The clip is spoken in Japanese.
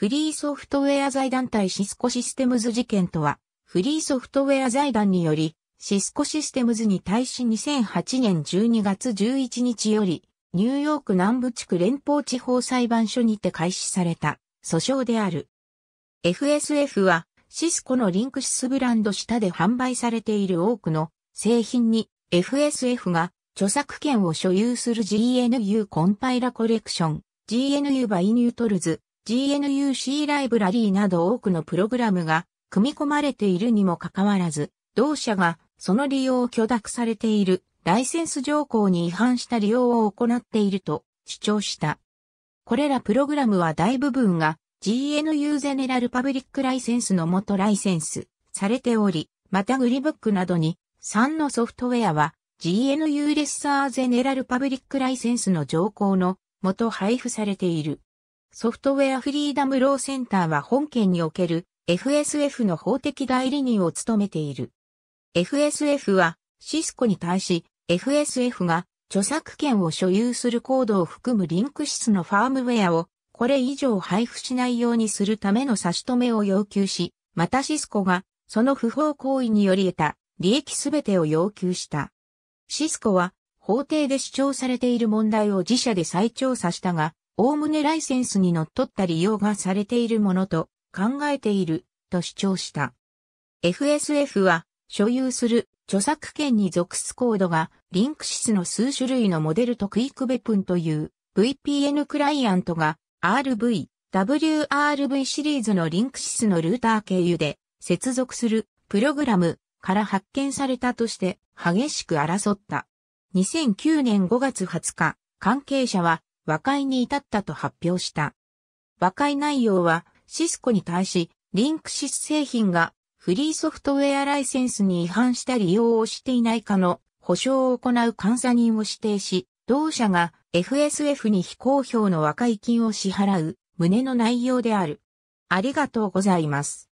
フリーソフトウェア財団対シスコシステムズ事件とは、フリーソフトウェア財団により、シスコシステムズに対し2008年12月11日より、ニューヨーク南部地区連邦地方裁判所にて開始された訴訟である。FSF は、シスコのリンクシスブランド下で販売されている多くの製品に FSF が著作権を所有する GNU コンパイラコレクション、GNU バイニュートルズ、GNUC ライブラリーなど多くのプログラムが組み込まれているにもかかわらず、同社がその利用を許諾されているライセンス条項に違反した利用を行っていると主張した。これらプログラムは大部分が GNU ゼネラルパブリックライセンスの元ライセンスされており、またグリブックなどに3のソフトウェアは GNU レッサーゼネラルパブリックライセンスの条項の元配布されている。ソフトウェアフリーダムローセンターは本県における FSF の法的代理人を務めている。FSF はシスコに対し FSF が著作権を所有するコードを含むリンク室のファームウェアをこれ以上配布しないようにするための差し止めを要求し、またシスコがその不法行為により得た利益すべてを要求した。シスコは法廷で主張されている問題を自社で再調査したが、おおむねライセンスにのっとった利用がされているものと考えていると主張した。FSF は所有する著作権に属すコードがリンクシスの数種類のモデルとクイックベプンという VPN クライアントが RV、WRV シリーズのリンクシスのルーター経由で接続するプログラムから発見されたとして激しく争った。2009年5月20日、関係者は和解に至ったと発表した。和解内容は、シスコに対し、リンクシス製品がフリーソフトウェアライセンスに違反した利用をしていないかの保証を行う監査人を指定し、同社が FSF に非公表の和解金を支払う旨の内容である。ありがとうございます。